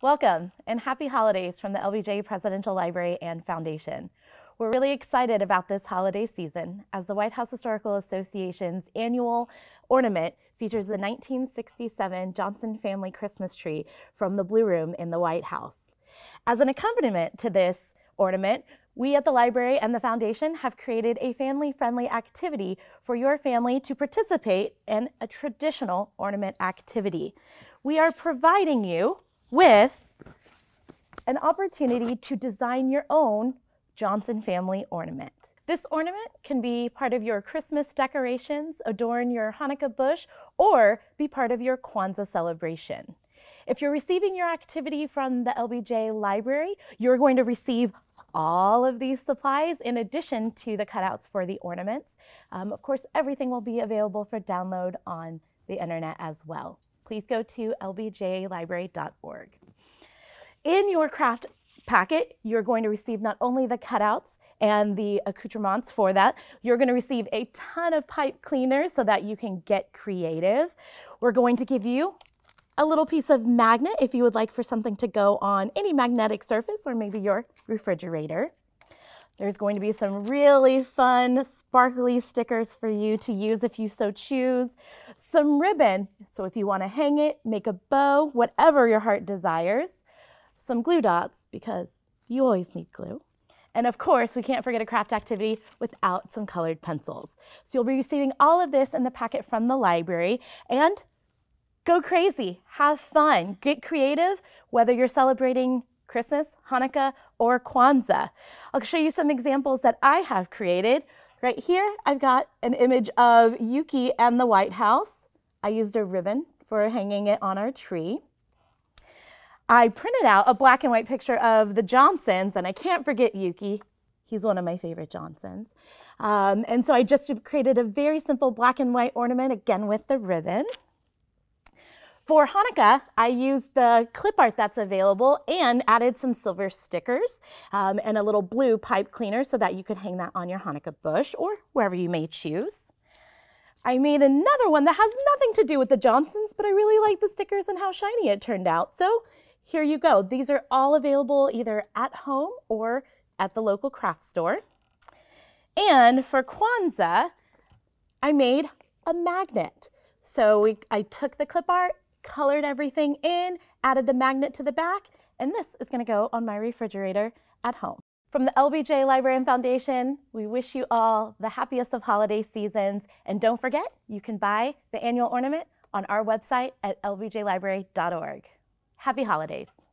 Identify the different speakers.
Speaker 1: Welcome and happy holidays from the LBJ Presidential Library and Foundation. We're really excited about this holiday season as the White House Historical Association's annual ornament features the 1967 Johnson family Christmas tree from the Blue Room in the White House. As an accompaniment to this ornament, we at the library and the foundation have created a family-friendly activity for your family to participate in a traditional ornament activity. We are providing you with an opportunity to design your own Johnson family ornament. This ornament can be part of your Christmas decorations, adorn your Hanukkah bush, or be part of your Kwanzaa celebration. If you're receiving your activity from the LBJ library, you're going to receive all of these supplies in addition to the cutouts for the ornaments. Um, of course, everything will be available for download on the internet as well please go to lbjlibrary.org. In your craft packet, you're going to receive not only the cutouts and the accoutrements for that, you're going to receive a ton of pipe cleaners so that you can get creative. We're going to give you a little piece of magnet if you would like for something to go on any magnetic surface or maybe your refrigerator. There's going to be some really fun sparkly stickers for you to use if you so choose. Some ribbon, so if you want to hang it, make a bow, whatever your heart desires. Some glue dots, because you always need glue. And of course, we can't forget a craft activity without some colored pencils. So you'll be receiving all of this in the packet from the library and go crazy, have fun, get creative, whether you're celebrating Christmas, Hanukkah, or Kwanzaa. I'll show you some examples that I have created. Right here, I've got an image of Yuki and the White House. I used a ribbon for hanging it on our tree. I printed out a black and white picture of the Johnsons, and I can't forget Yuki. He's one of my favorite Johnsons. Um, and so I just created a very simple black and white ornament, again with the ribbon. For Hanukkah, I used the clip art that's available and added some silver stickers um, and a little blue pipe cleaner so that you could hang that on your Hanukkah bush or wherever you may choose. I made another one that has nothing to do with the Johnsons, but I really like the stickers and how shiny it turned out. So here you go. These are all available either at home or at the local craft store. And for Kwanzaa, I made a magnet. So we, I took the clip art colored everything in, added the magnet to the back, and this is gonna go on my refrigerator at home. From the LBJ Library and Foundation, we wish you all the happiest of holiday seasons. And don't forget, you can buy the annual ornament on our website at lbjlibrary.org. Happy holidays.